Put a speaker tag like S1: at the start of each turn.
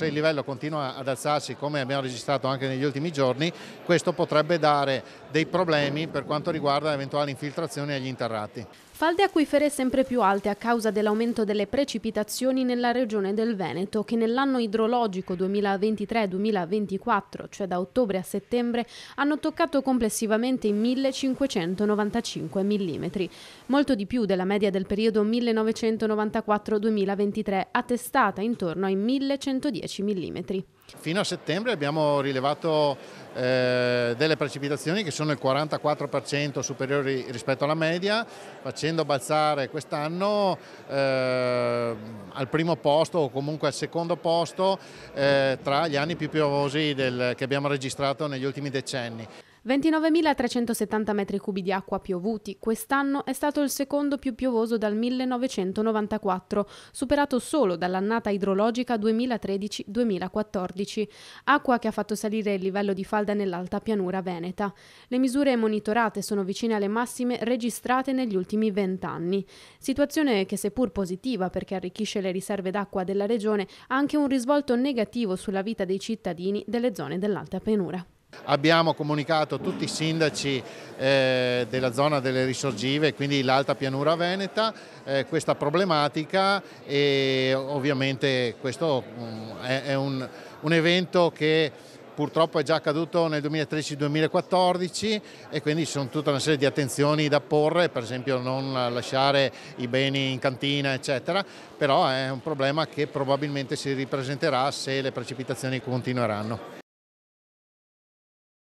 S1: se il livello continua ad alzarsi come abbiamo registrato anche negli ultimi giorni, questo potrebbe dare dei problemi per quanto riguarda eventuali infiltrazioni agli interrati.
S2: Falde acquifere sempre più alte a causa dell'aumento delle precipitazioni nella regione del Veneto che nell'anno idrologico 2023-2024, cioè da ottobre a settembre, hanno toccato complessivamente 1595 mm, molto di più della media del periodo 1994-2023 attestata intorno ai 1110 mm.
S1: Fino a settembre abbiamo rilevato eh, delle precipitazioni che sono il 44% superiori rispetto alla media, facendo balzare quest'anno eh, al primo posto o comunque al secondo posto eh, tra gli anni più piovosi del, che abbiamo registrato negli ultimi decenni.
S2: 29.370 metri cubi di acqua piovuti quest'anno è stato il secondo più piovoso dal 1994, superato solo dall'annata idrologica 2013-2014, acqua che ha fatto salire il livello di falda nell'alta pianura veneta. Le misure monitorate sono vicine alle massime registrate negli ultimi vent'anni. Situazione che seppur positiva perché arricchisce le riserve d'acqua della regione, ha anche un risvolto negativo sulla vita dei cittadini delle zone dell'alta pianura.
S1: Abbiamo comunicato a tutti i sindaci eh, della zona delle risorgive, quindi l'Alta Pianura Veneta, eh, questa problematica e ovviamente questo mm, è, un, un evento che purtroppo è già accaduto nel 2013-2014 e quindi ci sono tutta una serie di attenzioni da porre, per esempio non lasciare i beni in cantina eccetera, però è un problema che probabilmente si ripresenterà se le precipitazioni continueranno.